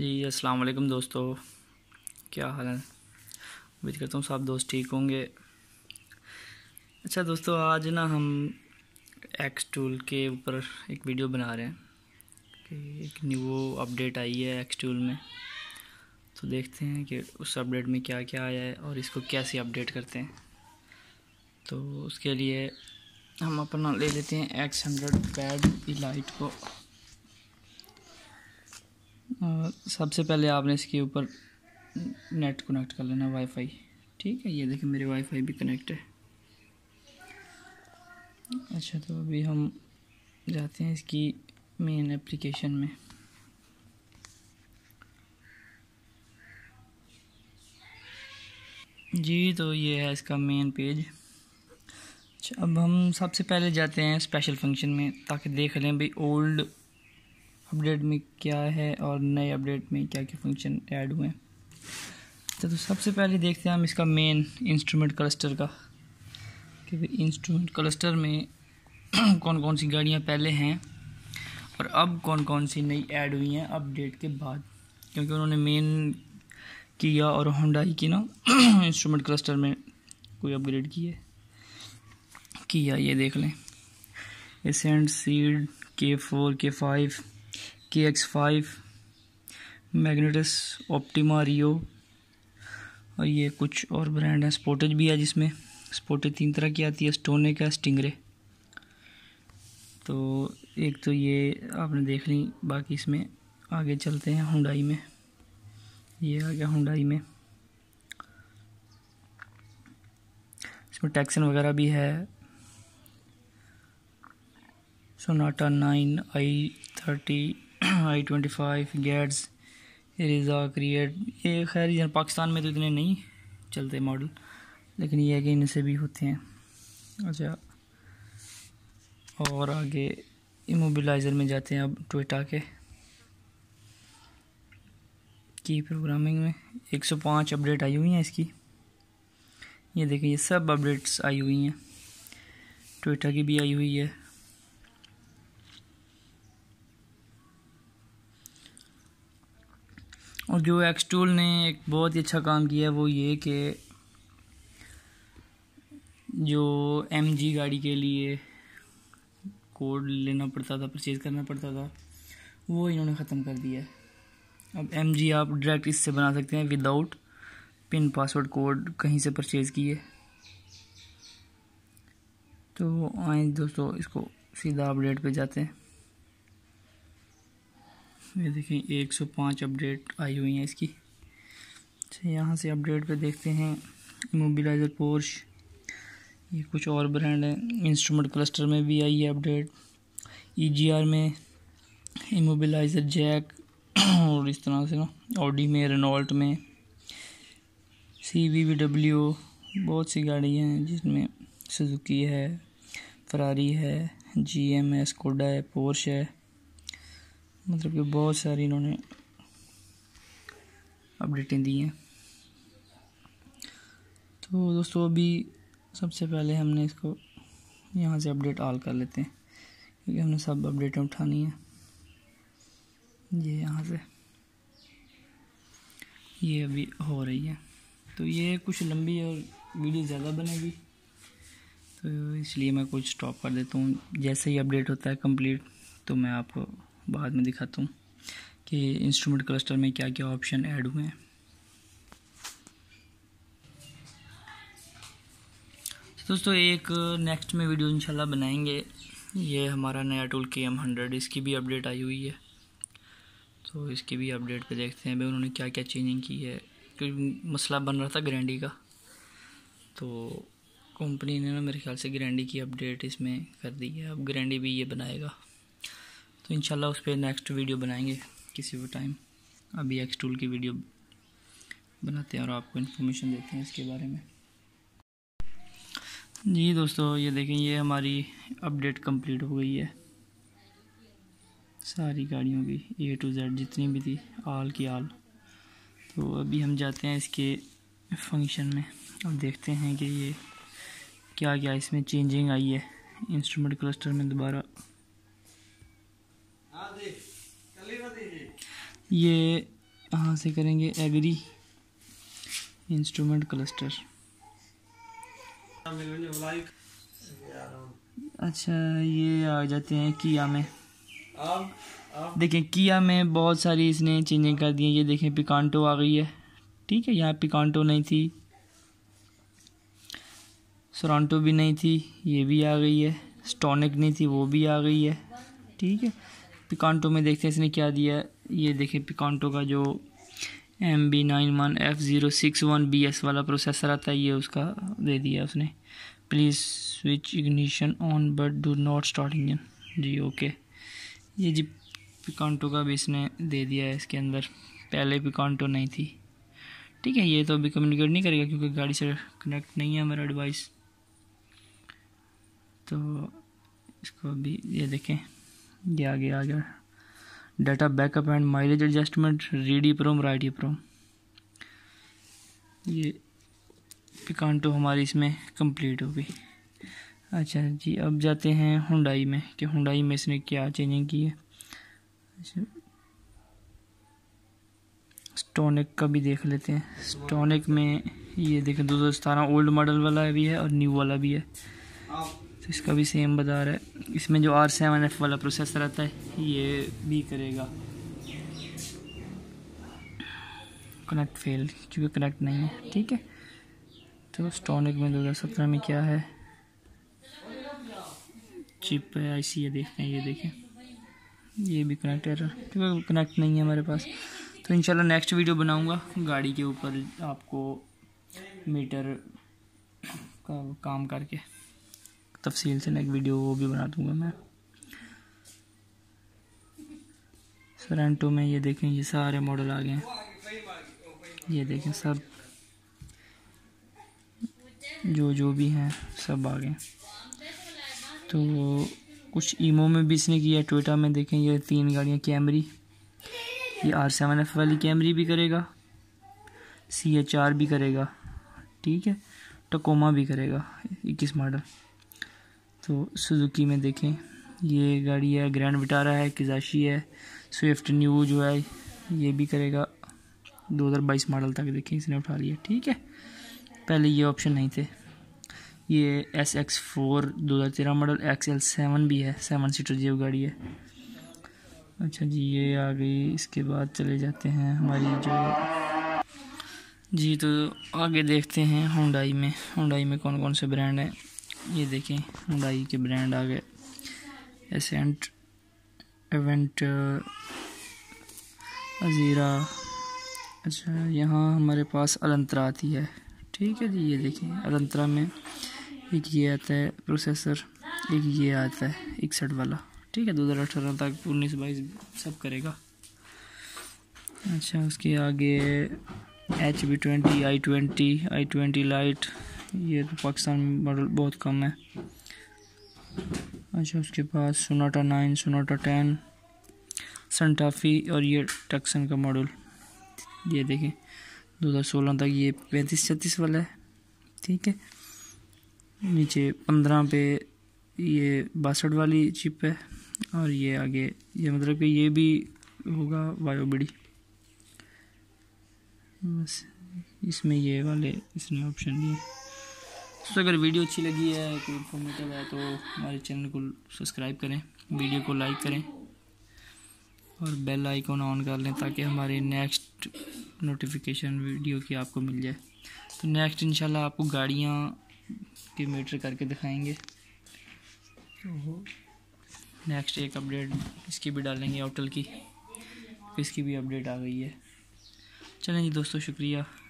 जी अस्सलाम वालेकुम दोस्तों क्या हाल है उम्मीद करता हूँ सब दोस्त ठीक होंगे अच्छा दोस्तों आज ना हम एक्स टूल के ऊपर एक वीडियो बना रहे हैं कि एक न्यू अपडेट आई है एक्स टूल में तो देखते हैं कि उस अपडेट में क्या क्या आया है और इसको कैसे अपडेट करते हैं तो उसके लिए हम अपना ले लेते हैं एक्स हंड्रेड पैड लाइट को सबसे पहले आपने इसके ऊपर नेट कनेक्ट कर लेना वाईफाई ठीक है ये देखिए मेरे वाईफाई भी कनेक्ट है अच्छा तो अभी हम जाते हैं इसकी मेन एप्लीकेशन में जी तो ये है इसका मेन पेज अच्छा अब हम सबसे पहले जाते हैं स्पेशल फंक्शन में ताकि देख लें भाई ओल्ड अपडेट में क्या है और नए अपडेट में क्या क्या फंक्शन ऐड हुए हैं अच्छा तो सबसे पहले देखते हैं हम इसका मेन इंस्ट्रूमेंट क्लस्टर का कि इंस्ट्रूमेंट क्लस्टर में कौन कौन सी गाड़ियाँ पहले हैं और अब कौन कौन सी नई ऐड हुई हैं अपडेट के बाद क्योंकि उन्होंने मेन किया और होंडाई की ना इंस्ट्रूमेंट क्लस्टर में कोई अपग्रेड की है किया ये देख लें Ascent Ceed K four K five K X five Magentis Optima Rio और ये कुछ और ब्रांड हैं स्पोटेज भी है जिसमें स्पोटेज तीन तरह की आती है स्टोने का स्टिंगरे तो एक तो ये आपने देख ली बाकी इसमें आगे चलते हैं हुंडाई में ये आ गया हुंडाई में इसमें टैक्सन वगैरह भी है Sonata nine I thirty I twenty five Getz रिज़ा क्रिएट ये खैर यहाँ पाकिस्तान में तो इतने नहीं चलते मॉडल लेकिन ये है कि इनसे भी होते हैं अच्छा और आगे इमोबिलाइज़र में जाते हैं अब ट्विटा के की प्रोग्रामिंग में 105 अपडेट आई हुई हैं इसकी ये देखें ये सब अपडेट्स आई हुई हैं ट्विटा की भी आई हुई है और जो एक्सटूल ने एक बहुत ही अच्छा काम किया है वो ये कि जो एम जी गाड़ी के लिए कोड लेना पड़ता था परचेज़ करना पड़ता था वो इन्होंने ख़त्म कर दिया है अब एम जी आप डायरेक्ट इससे बना सकते हैं विदाउट पिन पासवर्ड कोड कहीं से परचेज़ किए तो आए दोस्तों इसको सीधा अपडेट पे जाते हैं ये देखें 105 अपडेट आई हुई हैं इसकी अच्छा यहाँ से अपडेट पे देखते हैं मोबिलाइजर पोर्श ये कुछ और ब्रांड है इंस्ट्रूमेंट क्लस्टर में भी आई है अपडेट ई e में इमोबिलाइज़र जैक और इस तरह से ना ऑडी में रेनॉल्ट में सी वी वी डब्ल्यू बहुत सी गाड़ियाँ हैं जिसमें सुजुकी है फरारी है जी एम है स्कोडा है पोर्श है मतलब कि बहुत सारी इन्होंने अपडेटें दी हैं तो दोस्तों अभी सबसे पहले हमने इसको यहाँ से अपडेट ऑल कर लेते हैं क्योंकि हमने सब अपडेटें उठानी हैं ये यहाँ से ये अभी हो रही है तो ये कुछ लंबी और वीडियो ज़्यादा बनेगी तो इसलिए मैं कुछ स्टॉप कर देता हूँ जैसे ही अपडेट होता है कंप्लीट तो मैं आपको बाद में दिखाता हूँ कि इंस्ट्रूमेंट क्लस्टर में क्या क्या ऑप्शन ऐड हुए हैं तो दोस्तों एक नेक्स्ट में वीडियो इंशाल्लाह बनाएंगे ये हमारा नया टूल के एम हंड्रेड इसकी भी अपडेट आई हुई है तो इसकी भी अपडेट पे देखते हैं भाई उन्होंने क्या क्या चेंजिंग की है क्योंकि मसला बन रहा था ग्रैंडी का तो कंपनी ने ना मेरे ख्याल से ग्रैंडी की अपडेट इसमें कर दी है अब ग्रैंडी भी ये बनाएगा तो इन उस पर नेक्स्ट वीडियो बनाएंगे किसी भी टाइम अभी एक्स टूल की वीडियो बनाते हैं और आपको इन्फॉर्मेशन देते हैं इसके बारे में जी दोस्तों ये देखें ये हमारी अपडेट कंप्लीट हो गई है सारी गाड़ियों की ए टू जेड जितनी भी थी आल की आल तो अभी हम जाते हैं इसके फंक्शन में और देखते हैं कि ये क्या क्या इसमें चेंजिंग आई है इंस्ट्रूमेंट क्लस्टर में दोबारा ये यहाँ से करेंगे एग्री इंस्ट्रूमेंट क्लस्टर अच्छा ये आ जाते हैं किया में देखें किया में बहुत सारी इसने चेंजें कर दी हैं ये देखें पिकांटो आ गई है ठीक है यहाँ पिकांटो नहीं थी सोरांटो भी नहीं थी ये भी आ गई है स्टोनिक नहीं थी वो भी आ गई है ठीक है पिकांटो में देखते हैं इसने क्या दिया है ये देखें पिकांटो का जो M B nine one F zero six one B S वाला प्रोसेसर आता है ये उसका दे दिया उसने please switch ignition on but do not start engine जी ओके ये जी पिकांटो का भी इसने दे दिया है इसके अंदर पहले पिकांटो नहीं थी ठीक है ये तो अभी कम्युनिकेट नहीं करेगा क्योंकि गाड़ी से कनेक्ट नहीं है मेरा डिवाइस तो इसको अभी ये देखें ये आगे आ गया data backup and mileage adjustment read EEPROM write EEPROM ये पिकांटो हमारी इसमें कंप्लीट हो गई अच्छा जी अब जाते हैं हुंडाई में कि हुंडाई में इसने क्या चेंजिंग की है अच्छा स्टोनिक का भी देख लेते हैं स्टोनिक में ये देखें दो सौ सतारह ओल्ड मॉडल वाला भी है और न्यू वाला भी है तो इसका भी सेम बता रहा है इसमें जो आर सेवन एफ वाला प्रोसेसर रहता है ये भी करेगा कनेक्ट फेल क्योंकि कनेक्ट नहीं है ठीक है तो स्टॉनिक में दो हज़ार सत्रह में क्या है चिप है आई सी है देखते हैं ये देखें ये भी कनेक्ट है क्योंकि कनेक्ट नहीं है हमारे पास तो इंशाल्लाह नेक्स्ट वीडियो बनाऊंगा गाड़ी के ऊपर आपको मीटर का काम करके तफसील से नेक वीडियो वो भी बना दूँगा मैं सरेंटो में ये देखें ये सारे मॉडल आ गए हैं ये देखें सब जो जो भी हैं सब आ गए तो कुछ ईमो में भी इसने किया ट्विटर में देखें ये तीन गाड़ियाँ कैमरी ये आर सेवन एफ वाली कैमरी भी करेगा सी एच आर भी करेगा ठीक है टकोमा भी करेगा इक्कीस मॉडल तो सुजुकी में देखें ये गाड़ी है ग्रैंड विटारा है किजाशी है स्विफ्ट न्यू जो है ये भी करेगा 2022 मॉडल तक देखें इसने उठा लिया ठीक है पहले ये ऑप्शन नहीं थे ये एस एक्स फोर दो हज़ार तेरह मॉडल एक्स एल सेवन भी है सेवन सीटर जीव गाड़ी है अच्छा जी ये आ गई इसके बाद चले जाते हैं हमारी जो जी तो आगे देखते हैं होंडाई में होंडाई में कौन कौन से ब्रांड हैं ये देखें हुडाई के ब्रांड आ गए एसेंट एवेंट अज़ीरा अच्छा यहाँ हमारे पास अलंतरा आती है ठीक है जी ये देखें अलंतरा में एक ये आता है प्रोसेसर एक ये आता है इकसठ वाला ठीक है दो हज़ार अठारह तक उन्नीस बाईस सब करेगा अच्छा उसके आगे H B twenty I twenty I twenty light ये तो पाकिस्तान में मॉडल बहुत कम है अच्छा उसके बाद Sonata nine Sonata ten Santa Fe और ये टक्सन का मॉडल ये देखें दो हज़ार सोलह तक ये पैंतीस छत्तीस वाला है ठीक है नीचे पंद्रह पे ये बासठ वाली चिप है और ये आगे ये मतलब कि ये भी होगा वायोबड़ी बस इसमें ये वाले इसने ऑप्शन दिए दोस्तों अगर वीडियो अच्छी लगी है कोई इन्फॉर्मेटिव है तो हमारे चैनल को सब्सक्राइब करें वीडियो को लाइक करें और बेल आइकॉन ऑन कर लें ताकि हमारे नेक्स्ट नोटिफिकेशन वीडियो की आपको मिल जाए तो नेक्स्ट इंशाल्लाह आपको गाड़ियाँ के मीटर करके दिखाएंगे तो नेक्स्ट एक अपडेट इसकी भी डालेंगे होटल की इसकी भी अपडेट आ गई है चलें जी दोस्तों शुक्रिया